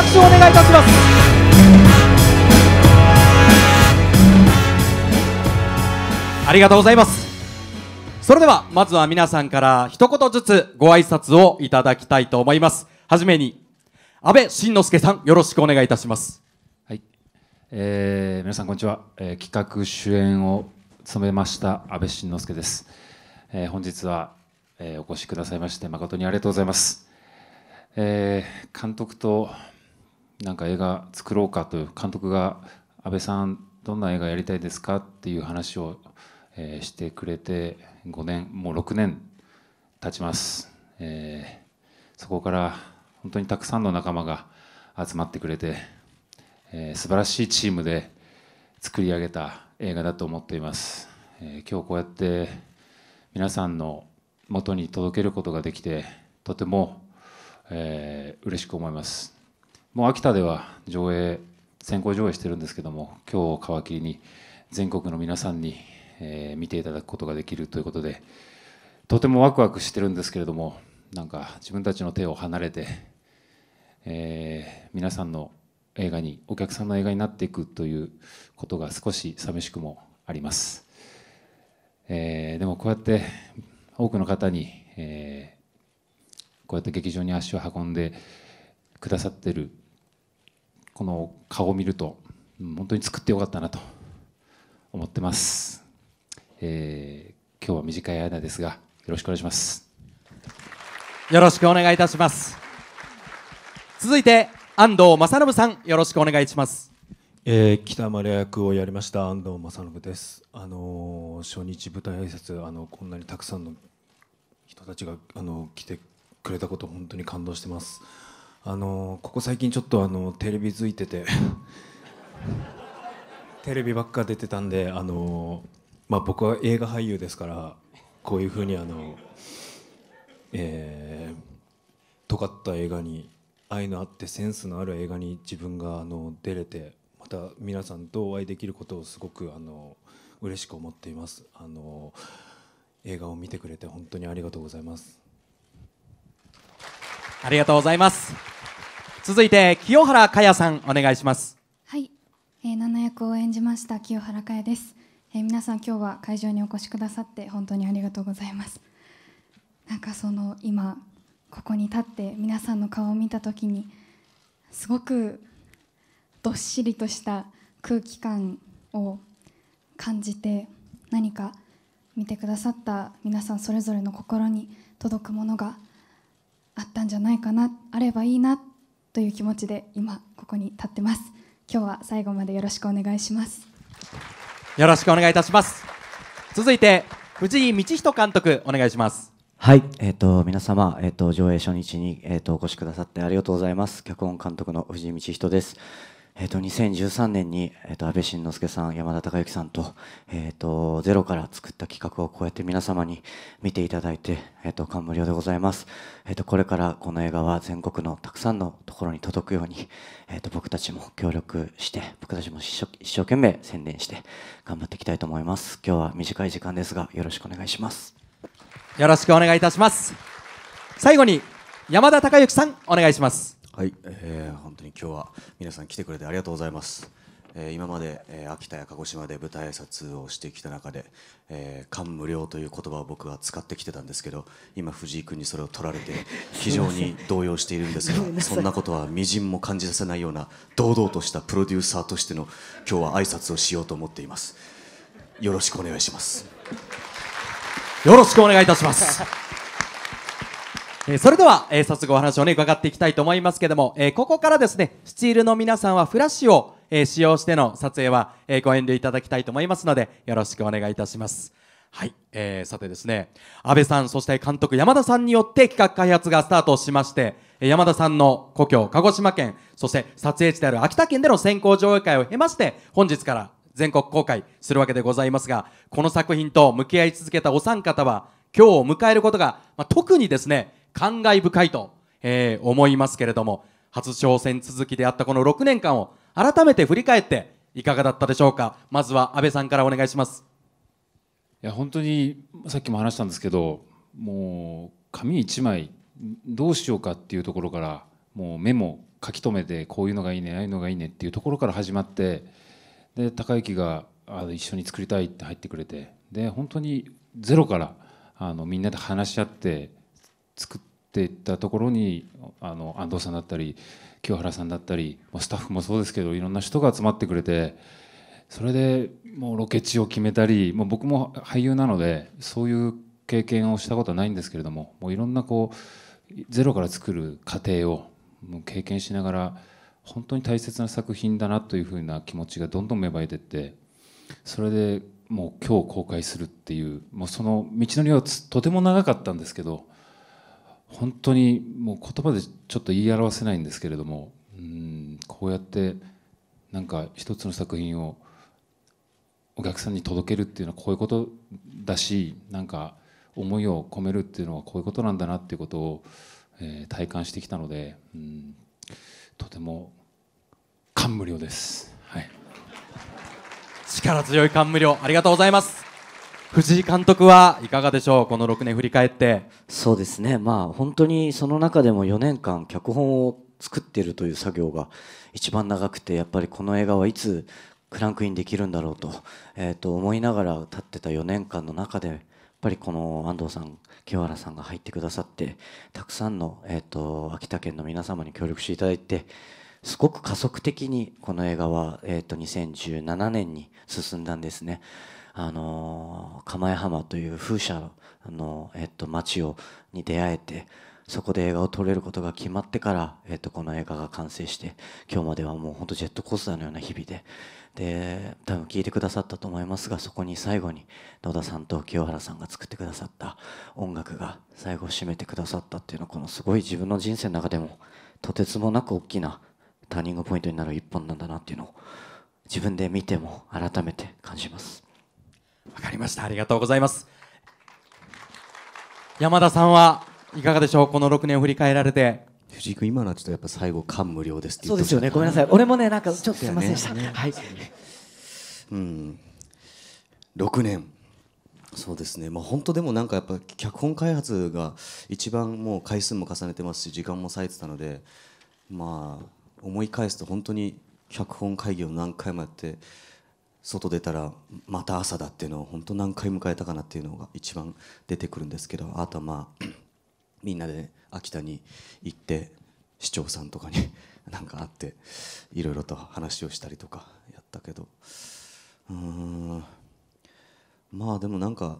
拍手をお願いいたしますありがとうございますそれではまずは皆さんから一言ずつご挨拶をいただきたいと思いますはじめに安倍晋之助さんよろしくお願いいたしますはい、えー、皆さんこんにちは、えー、企画主演を務めました安倍晋之助です、えー、本日は、えー、お越しくださいまして誠にありがとうございますえー、監督となんか映画作ろうかという監督が「阿部さんどんな映画やりたいですか?」っていう話を、えしてくれて5年もう6年経ちます、えー、そこから本当にたくさんの仲間が集まってくれて、えー、素晴らしいチームで作り上げた映画だと思っています、えー、今日こうやって皆さんの元に届けることができてとても、えー、嬉しく思いますもう秋田では上映先行上映してるんですけども今日を皮切りに全国の皆さんに、えー、見ていただくことができるということでとてもワクワクしてるんですけれどもなんか自分たちの手を離れて、えー、皆さんの映画にお客さんの映画になっていくということが少し寂しくもあります、えー、でもこうやって多くの方に、えー、こうやって劇場に足を運んでくださってるこの顔を見ると、うん、本当に作ってよかったなと思ってます。えー、今日は短い間ですが、よろしくお願いします。よろしくお願いいたします。続いて、安藤正信さん、よろしくお願いします。えー、北丸役をやりました安藤正信です。あのー、初日舞台挨拶、あのこんなにたくさんの人たちがあの来てくれたこと本当に感動してます。あのここ最近ちょっとあのテレビ付いてて テレビばっか出てたんであの、まあ、僕は映画俳優ですからこういうふうにあの、えー、尖った映画に愛のあってセンスのある映画に自分があの出れてまた皆さんとお会いできることをすごくあの嬉しく思っていますあの映画を見てくれて本当にありがとうございますありがとうございます続いて清原果耶さんお願いしますはい、えー、七役を演じました清原果耶です、えー、皆さん今日は会場にお越しくださって本当にありがとうございますなんかその今ここに立って皆さんの顔を見た時にすごくどっしりとした空気感を感じて何か見てくださった皆さんそれぞれの心に届くものがあったんじゃないかなあればいいなという気持ちで今ここに立ってます今日は最後までよろしくお願いしますよろしくお願いいたします続いて藤井道人監督お願いしますはい、えっ、ー、と皆様、えっ、ー、と上映初日にえっ、ー、とお越しくださってありがとうございます。脚本監督の藤井道人です。えと2013年に、えー、と安倍晋之助さん、山田孝之さんと,、えー、とゼロから作った企画をこうやって皆様に見ていただいて、えー、と感無量でございます、えー、とこれからこの映画は全国のたくさんのところに届くように、えー、と僕たちも協力して僕たちも一生懸命宣伝して頑張っていきたいと思います今日は短い時間ですがよろしくお願いしますよろしくお願いいたします最後に山田孝之さんお願いしますはい、えー、本当に今日は皆さん来てくれてありがとうございます。えー、今まで、えー、秋田や鹿児島で舞台挨拶をしてきた中で、えー、感無量という言葉を僕は使ってきてたんですけど今藤井君にそれを取られて非常に動揺しているんですが そんなことはみじんも感じさせないような堂々としたプロデューサーとしての今日は挨拶をしようと思っていますよろしくお願いしますよろしくお願いいたします えー、それでは、えー、早速お話をね、伺っていきたいと思いますけども、えー、ここからですね、スチールの皆さんはフラッシュを、え使用しての撮影は、えご遠慮いただきたいと思いますので、よろしくお願いいたします。はい、えー、さてですね、安倍さん、そして監督山田さんによって企画開発がスタートしまして、山田さんの故郷、鹿児島県、そして撮影地である秋田県での先行上映会を経まして、本日から全国公開するわけでございますが、この作品と向き合い続けたお三方は、今日を迎えることが、まあ、特にですね、感慨深いと、えー、思いますけれども、初挑戦続きであったこの6年間を改めて振り返っていかがだったでしょうか。まずは安倍さんからお願いします。いや、本当にさっきも話したんですけど、もう紙1枚どうしようかっていうところから、もうメモ書き留めてこういうのがいいねああいうのがいいねっていうところから始まってで高之があ一緒に作りたいって入ってくれてで本当にゼロからあのみんなで話し合って作っていったところにあの安藤さんだったり清原さんだったりスタッフもそうですけどいろんな人が集まってくれてそれでもうロケ地を決めたりもう僕も俳優なのでそういう経験をしたことはないんですけれどももういろんなこうゼロから作る過程をもう経験しながら本当に大切な作品だなというふうな気持ちがどんどん芽生えてってそれでもう今日公開するっていうもうその道のりはとても長かったんですけど本当にもう言葉でちょっと言い表せないんですけれどもうんこうやってなんか一つの作品をお客さんに届けるっていうのはこういうことだしなんか思いを込めるっていうのはこういうことなんだなっていうことを、えー、体感してきたのでうんとても感無量です。はい、力強い感無量ありがとうございます藤井監督はいかがでしょう、この6年振り返って。そうですね、まあ、本当にその中でも4年間、脚本を作っているという作業が一番長くて、やっぱりこの映画はいつクランクインできるんだろうと,、えー、と思いながら立ってた4年間の中で、やっぱりこの安藤さん、清原さんが入ってくださって、たくさんの、えーと、秋田県の皆様に協力していただいて、すごく加速的にこの映画は、えーと、と2017年に進んだんですね。あの釜谷浜という風車の、えっと、町をに出会えてそこで映画を撮れることが決まってから、えっと、この映画が完成して今日まではもう本当ジェットコースターのような日々でで多分聞いてくださったと思いますがそこに最後に野田さんと清原さんが作ってくださった音楽が最後締めてくださったっていうのはこのすごい自分の人生の中でもとてつもなく大きなターニングポイントになる一本なんだなっていうのを自分で見ても改めて感じます。わかりました。ありがとうございます。山田さんはいかがでしょうこの6年を振り返られて。藤井君、今のはちょっとやっぱ最後、感無量ですって言そうですよね。ごめんなさい。俺もね、なんかちょっとすいませんでした。ね、はい。うん。6年。そうですね、まあ、本当でもなんかやっぱ脚本開発が一番もう回数も重ねてますし時間も割いてたのでまあ思い返すと本当に脚本会議を何回もやって外出たらまた朝だっていうのを本当何回迎えたかなっていうのが一番出てくるんですけどあとはまあ みんなで秋田に行って市長さんとかに なんか会っていろいろと話をしたりとかやったけどうんまあでもなんか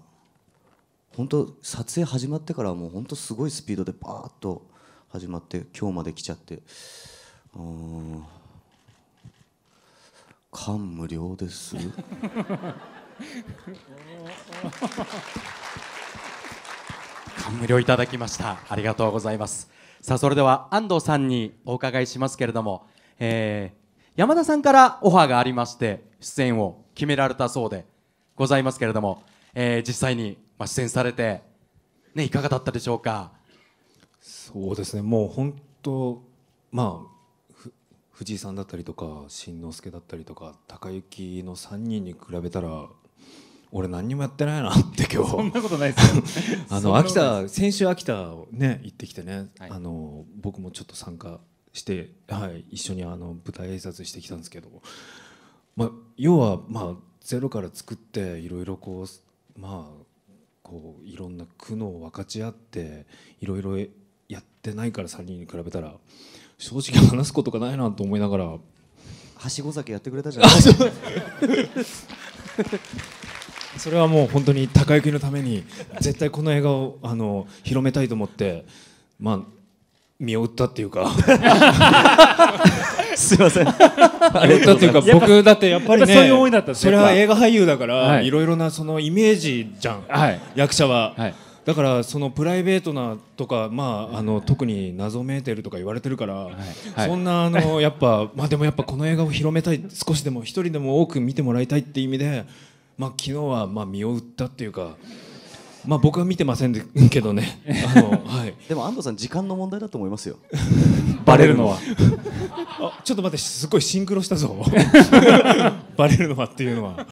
本当撮影始まってからもう本当すごいスピードでバーッと始まって今日まで来ちゃってうん。感無量です 感無量いただきましたありがとうございますさあそれでは安藤さんにお伺いしますけれども、えー、山田さんからオファーがありまして出演を決められたそうでございますけれども、えー、実際に出演されて、ね、いかがだったでしょうかそうですねもう本当まあ藤井さんだったりとか新之助だったりとか高行の3人に比べたら俺何にもやってないなって今日そんなことないですよ あの秋田先週秋田をね行ってきてね、はい、あの僕もちょっと参加して、はい、一緒にあの舞台挨拶してきたんですけど、まあ、要はまあゼロから作っていろいろこうまあこういろんな苦悩を分かち合っていろいろやってないから3人に比べたら正直話すことがないなと思いながらはしご酒やってくれたじゃないですかそれはもう本当に高雪のために絶対この映画をあの広めたいと思ってまあ見をったっていうか すみません。あれだっていうか僕だってやっぱりね、そういう思いだったそれは映画俳優だから、い、ろいろなそのイメージじゃん、はい、役者は、はい、だからそのプライベートなとか、まあ、あの特に謎めいてるとか言われてるから、はいはい、そんなあの やっぱまあでもやっぱこの映画を広めたい少しでも一人でも多く見てもらいたいっていう意味で、まあ、昨日はまあ身を売ったっていうか。まあ僕は見てませんけどね。あのはい。でも安藤さん時間の問題だと思いますよ。バレるのは。あちょっと待ってすごいシンクロしたぞ。バレるのはっていうのは。